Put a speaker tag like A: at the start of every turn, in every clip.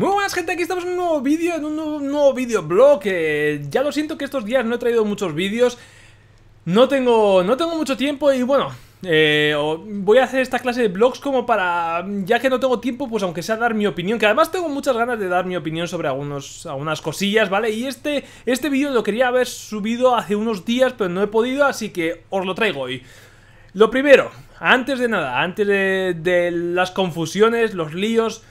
A: Muy buenas gente, aquí estamos en un nuevo vídeo, en un nuevo, vídeo blog Ya lo siento que estos días no he traído muchos vídeos No tengo, no tengo mucho tiempo y bueno eh, Voy a hacer esta clase de blogs como para, ya que no tengo tiempo, pues aunque sea dar mi opinión Que además tengo muchas ganas de dar mi opinión sobre algunos, algunas cosillas, ¿vale? Y este, este vídeo lo quería haber subido hace unos días, pero no he podido, así que os lo traigo hoy Lo primero, antes de nada, antes de las confusiones, los líos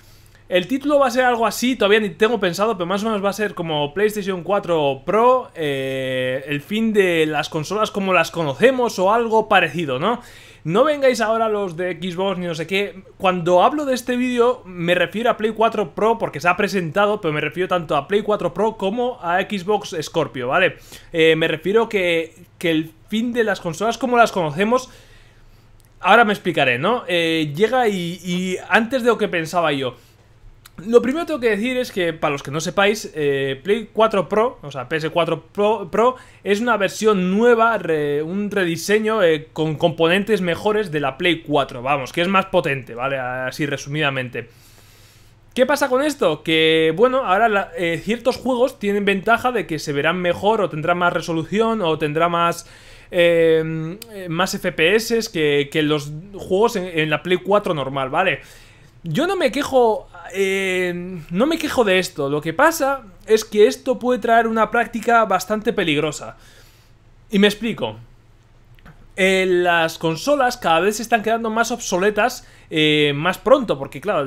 A: el título va a ser algo así, todavía ni tengo pensado, pero más o menos va a ser como PlayStation 4 Pro, eh, el fin de las consolas como las conocemos o algo parecido, ¿no? No vengáis ahora los de Xbox ni no sé qué. Cuando hablo de este vídeo me refiero a Play 4 Pro porque se ha presentado, pero me refiero tanto a Play 4 Pro como a Xbox Scorpio, ¿vale? Eh, me refiero que, que el fin de las consolas como las conocemos... Ahora me explicaré, ¿no? Eh, llega y antes de lo que pensaba yo. Lo primero que tengo que decir es que, para los que no sepáis, eh, Play 4 Pro, o sea, PS4 Pro, es una versión nueva, un rediseño eh, con componentes mejores de la Play 4, vamos, que es más potente, ¿vale? Así resumidamente. ¿Qué pasa con esto? Que, bueno, ahora eh, ciertos juegos tienen ventaja de que se verán mejor o tendrán más resolución o tendrá más... más FPS que, los juegos en, la Play 4 normal, ¿vale? vale yo no me quejo. Eh, no me quejo de esto. Lo que pasa es que esto puede traer una práctica bastante peligrosa. Y me explico. Eh, las consolas cada vez se están quedando más obsoletas eh, más pronto, porque claro,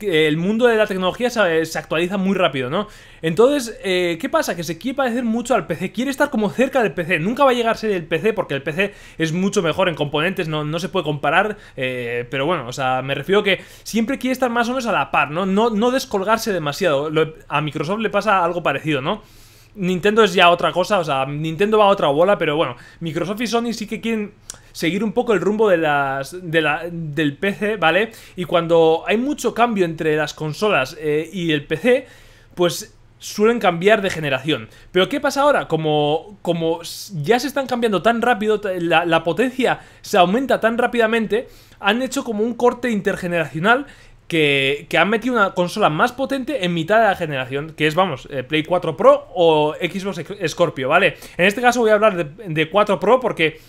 A: el, mundo de la tecnología se, actualiza muy rápido, ¿no? Entonces, eh, ¿qué pasa? Que se quiere parecer mucho al PC, quiere estar como cerca del PC, nunca va a llegarse del PC porque el PC es mucho mejor en componentes, no, se puede comparar, pero bueno, o sea, me refiero que siempre quiere estar más o menos a la par, ¿no? No, descolgarse demasiado, a Microsoft le pasa algo parecido, ¿no? Nintendo es ya otra cosa, o sea, Nintendo va a otra bola, pero bueno, Microsoft y Sony sí que quieren seguir un poco el rumbo de las, del PC, ¿vale? Y cuando hay mucho cambio entre las consolas eh, y el PC, pues suelen cambiar de generación. Pero ¿qué pasa ahora? Como, como ya se están cambiando tan rápido, la potencia se aumenta tan rápidamente, han hecho como un corte intergeneracional que, que, han metido una consola más potente en mitad de la generación, que es, vamos, eh, Play 4 Pro o Xbox Scorpio, ¿vale? En este caso voy a hablar de, 4 Pro porque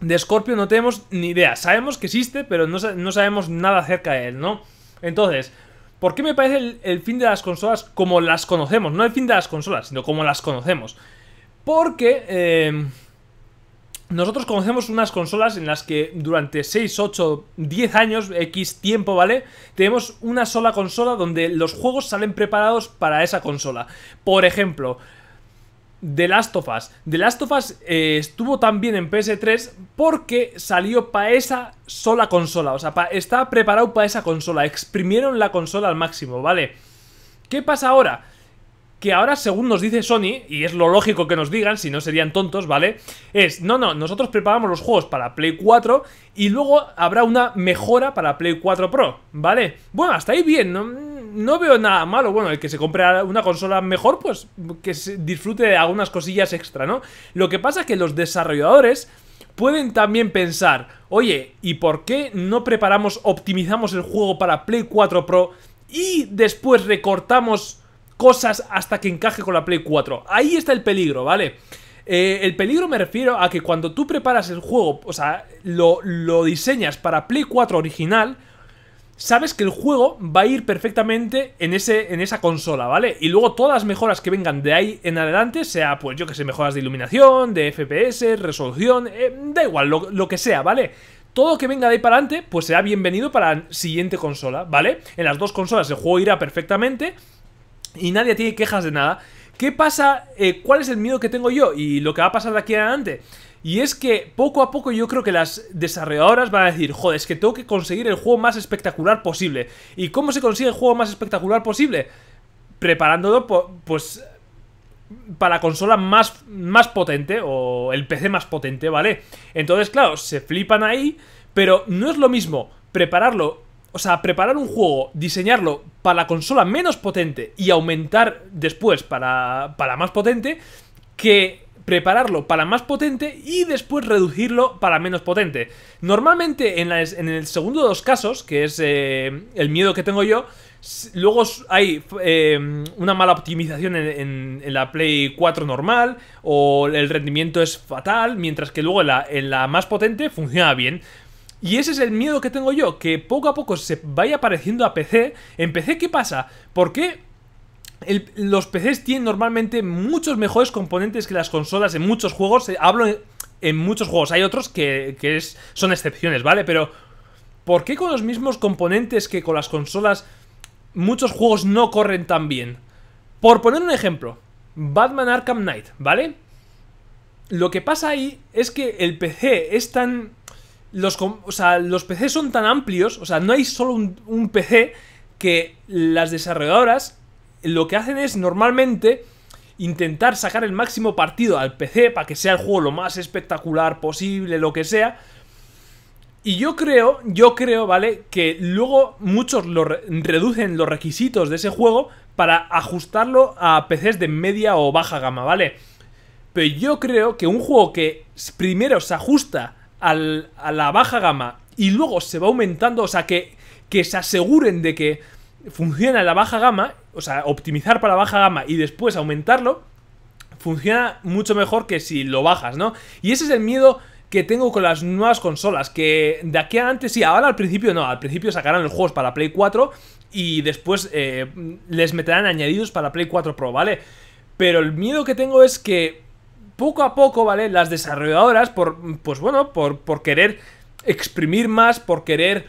A: de Scorpio no tenemos ni idea. Sabemos que existe, pero no, sabemos nada acerca de él, ¿no? Entonces, ¿por qué me parece el, fin de las consolas como las conocemos? No el fin de las consolas, sino como las conocemos. Porque... Eh, nosotros conocemos unas consolas en las que durante 6, 8, 10 años, X tiempo, ¿vale? Tenemos una sola consola donde los juegos salen preparados para esa consola. Por ejemplo, The Last of Us. The Last of Us eh, estuvo estuvo también en PS3 porque salió para esa sola consola. O sea, estaba está preparado para esa consola. Exprimieron la consola al máximo, ¿vale? ¿Qué pasa ahora? que ahora, según nos dice Sony, y es lo lógico que nos digan, si no serían tontos, ¿vale? Es, no, no, nosotros preparamos los juegos para Play 4 y luego habrá una mejora para Play 4 Pro, ¿vale? Bueno, hasta ahí bien, no, no veo nada malo. Bueno, el que se compre una consola mejor, pues que se disfrute de algunas cosillas extra, ¿no? Lo que pasa es que los desarrolladores pueden también pensar, oye, ¿y por qué no preparamos, optimizamos el juego para Play 4 Pro y después recortamos cosas hasta que encaje con la Play 4. Ahí está el peligro, ¿vale? Eh, el peligro me refiero a que cuando tú preparas el juego, o sea, lo, diseñas para Play 4 original, sabes que el juego va a ir perfectamente en, ese, en esa consola, ¿vale? Y luego todas las mejoras que vengan de ahí en adelante, sea pues yo que sé, mejoras de iluminación, de FPS, resolución, eh, da igual, lo, lo que sea, ¿vale? todo que venga de ahí para adelante, pues será bienvenido para la siguiente consola, ¿vale? En las dos consolas el juego irá perfectamente y nadie tiene quejas de nada, ¿qué pasa? Eh, ¿Cuál es el miedo que tengo yo? Y lo que va a pasar de aquí adelante. Y es que poco a poco yo creo que las desarrolladoras van a decir, joder, es que tengo que conseguir el juego más espectacular posible. ¿Y cómo se consigue el juego más espectacular posible? Preparándolo, pues, para la consola más, más potente o el PC más potente, ¿vale? Entonces, claro, se flipan ahí, pero no es lo mismo prepararlo o sea, preparar un juego, diseñarlo para la consola menos potente y aumentar después para, para más potente, que prepararlo para más potente y después reducirlo para menos potente. Normalmente en, el segundo de los casos, que es eh, el miedo que tengo yo, luego hay eh, una mala optimización en, la Play 4 normal o el rendimiento es fatal, mientras que luego en la más potente funciona bien. Y ese es el miedo que tengo yo, que poco a poco se vaya apareciendo a PC. ¿En PC qué pasa? ¿Por qué los PCs tienen normalmente muchos mejores componentes que las consolas en muchos juegos. Eh, hablo en, en muchos juegos, hay otros que, son excepciones, ¿vale? Pero, ¿por qué con los mismos componentes que con las consolas muchos juegos no corren tan bien? Por poner un ejemplo, Batman Arkham Knight, ¿vale? Lo que pasa ahí es que el PC es tan los, o sea, los PC son tan amplios, o sea, no hay solo un, PC que las desarrolladoras lo que hacen es normalmente intentar sacar el máximo partido al PC para que sea el juego lo más espectacular posible, lo que sea. Y yo creo, yo creo, ¿vale? Que luego muchos lo reducen los requisitos de ese juego para ajustarlo a PCs de media o baja gama, ¿vale? Pero yo creo que un juego que primero se ajusta a la baja gama y luego se va aumentando, o sea, que, que se aseguren de que funciona la baja gama, o sea, optimizar para la baja gama y después aumentarlo, funciona mucho mejor que si lo bajas, ¿no? Y ese es el miedo que tengo con las nuevas consolas, que de aquí a antes sí, ahora al principio no, al principio sacarán los juegos para Play 4 y después eh, les meterán añadidos para Play 4 Pro, ¿vale? Pero el miedo que tengo es que poco a poco, ¿vale? Las desarrolladoras, por, pues bueno, por, por querer exprimir más, por querer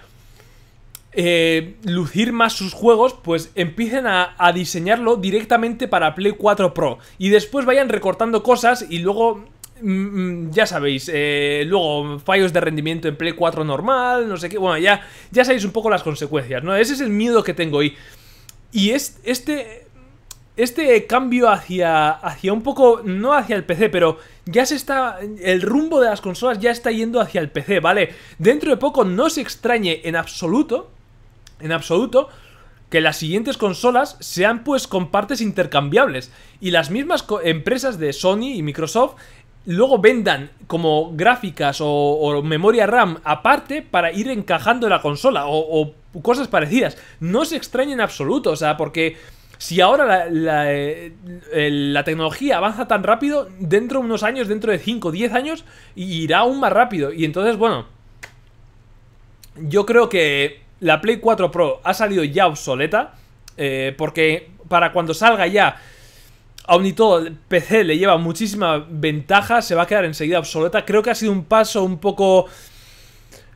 A: eh, lucir más sus juegos, pues empiecen a, diseñarlo directamente para Play 4 Pro. Y después vayan recortando cosas y luego... Mm, mm, ya sabéis, eh, luego fallos de rendimiento en Play 4 normal, no sé qué. Bueno, ya, ya sabéis un poco las consecuencias, ¿no? Ese es el miedo que tengo. Y, y es, este, este cambio hacia, hacia un poco, no hacia el PC, pero ya se está, el rumbo de las consolas ya está yendo hacia el PC, ¿vale? Dentro de poco no se extrañe en absoluto, en absoluto, que las siguientes consolas sean pues con partes intercambiables y las mismas empresas de Sony y Microsoft luego vendan como gráficas o, memoria RAM aparte para ir encajando la consola o, cosas parecidas. No se extrañe en absoluto, o sea, porque si ahora eh, la, tecnología avanza tan rápido, dentro de unos años, dentro de 5, 10 años, irá aún más rápido. Y entonces, bueno, yo creo que la Play 4 Pro ha salido ya obsoleta, eh, porque para cuando salga ya... Aún y todo, el PC le lleva muchísima ventaja, se va a quedar enseguida obsoleta. Creo que ha sido un paso un poco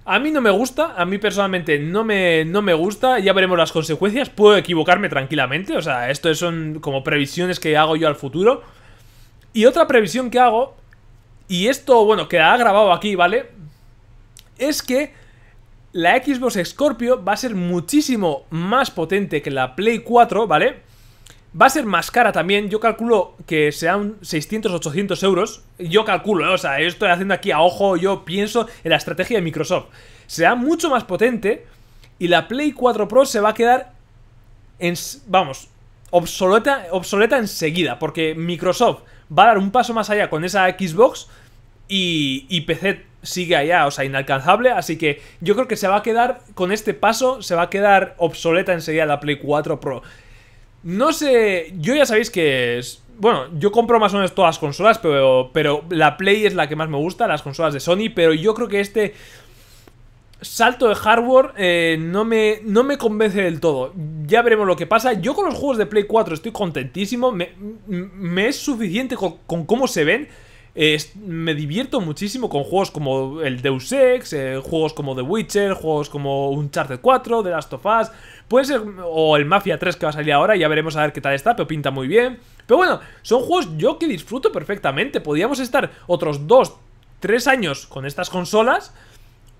A: a mí no me gusta, a mí personalmente no me, no me gusta, ya veremos las consecuencias, puedo equivocarme tranquilamente, o sea, esto son como previsiones que hago yo al futuro. Y otra previsión que hago, y esto, bueno, que ha grabado aquí, ¿vale? Es que la Xbox Scorpio va a ser muchísimo más potente que la Play 4, ¿vale? Va a ser más cara también, yo calculo que sean 600-800 euros. Yo calculo, ¿eh? o sea, estoy haciendo aquí a ojo, yo pienso en la estrategia de Microsoft. Será mucho más potente y la Play 4 Pro se va a quedar en... vamos, obsoleta, obsoleta enseguida, porque Microsoft va a dar un paso más allá con esa Xbox y, y PC sigue allá, o sea, inalcanzable. Así que yo creo que se va a quedar, con este paso, se va a quedar obsoleta enseguida la Play 4 Pro. No sé, yo ya sabéis que es... Bueno, yo compro más o menos todas las consolas, pero, pero la Play es la que más me gusta, las consolas de Sony, pero yo creo que este salto de hardware eh, no, me, no me convence del todo. Ya veremos lo que pasa. Yo con los juegos de Play 4 estoy contentísimo, me, es suficiente con, cómo se ven. Eh, me divierto muchísimo con juegos como el Deus Ex, eh, juegos como The Witcher, juegos como Uncharted 4, The Last of Us. Puede ser, o el Mafia 3 que va a salir ahora, ya veremos a ver qué tal está, pero pinta muy bien. Pero bueno, son juegos yo que disfruto perfectamente. Podríamos estar otros 2, 3 años con estas consolas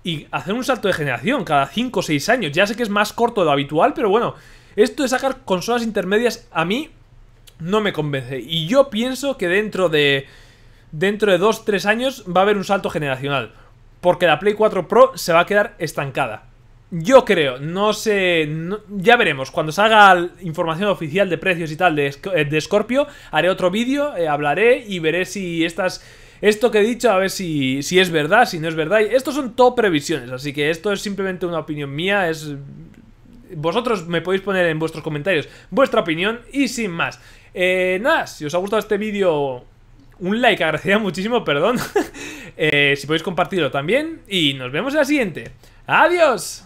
A: y hacer un salto de generación cada 5 o 6 años. Ya sé que es más corto de lo habitual, pero bueno, esto de sacar consolas intermedias a mí no me convence. Y yo pienso que dentro de... Dentro de 2-3 años va a haber un salto generacional. Porque la Play 4 Pro se va a quedar estancada. Yo creo, no sé, ya veremos. Cuando salga información oficial de precios y tal de, eh, Scorpio, haré otro vídeo, eh, hablaré y veré si estas... Esto que he dicho, a ver si, si es verdad, si no es verdad. Estos son todo previsiones, así que esto es simplemente una opinión mía, es... Vosotros me podéis poner en vuestros comentarios vuestra opinión y sin más. Eh, nada, si os ha gustado este vídeo, un like, agradecería muchísimo, perdón. Eh, si podéis compartirlo también y nos vemos en la siguiente. ¡Adiós!